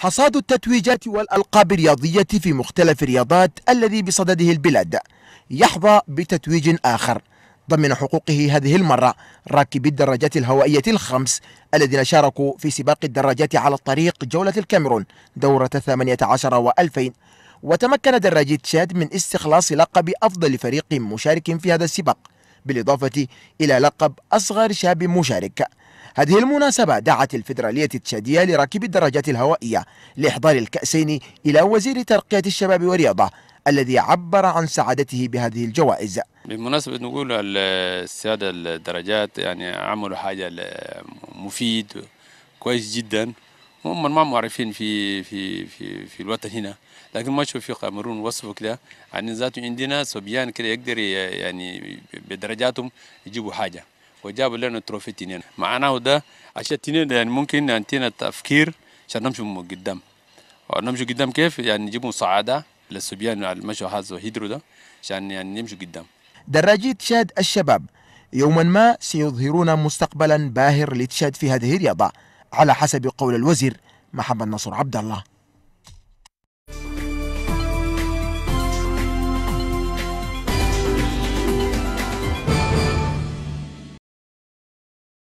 حصاد التتويجات والألقاب الرياضية في مختلف الرياضات الذي بصدده البلاد يحظى بتتويج آخر ضمن حقوقه هذه المرة راكبي الدراجات الهوائية الخمس الذين شاركوا في سباق الدراجات على الطريق جولة الكاميرون دورة 18 و2000 وتمكن دراجي تشاد من استخلاص لقب أفضل فريق مشارك في هذا السباق بالإضافة إلى لقب أصغر شاب مشارك هذه المناسبة دعت الفدرالية التشادية لراكبي الدراجات الهوائية لإحضار الكأسين إلى وزير ترقية الشباب والرياضة الذي عبر عن سعادته بهذه الجوائز بالمناسبة نقول السيادة الدرجات يعني عملوا حاجة مفيد كويس جدا هم ما معرفين في في في في الوطن هنا لكن ما شوف في قامرون وصفه كده عن يعني ذاته عندنا صبيان كده يقدر يعني بدرجاتهم يجيبوا حاجه وجابوا لنا تروفي تنين معناه ده عشان تنين يعني ممكن ينتينا التفكير عشان نمشي قدام ونمشي قدام كيف يعني نجيبوا سعاده للصبيان على المشوا هذا هيدرو ده عشان يعني نمشي قدام دراجي تشاد الشباب يوما ما سيظهرون مستقبلا باهر لتشاد في هذه الرياضه على حسب قول الوزير محمد نصر عبد الله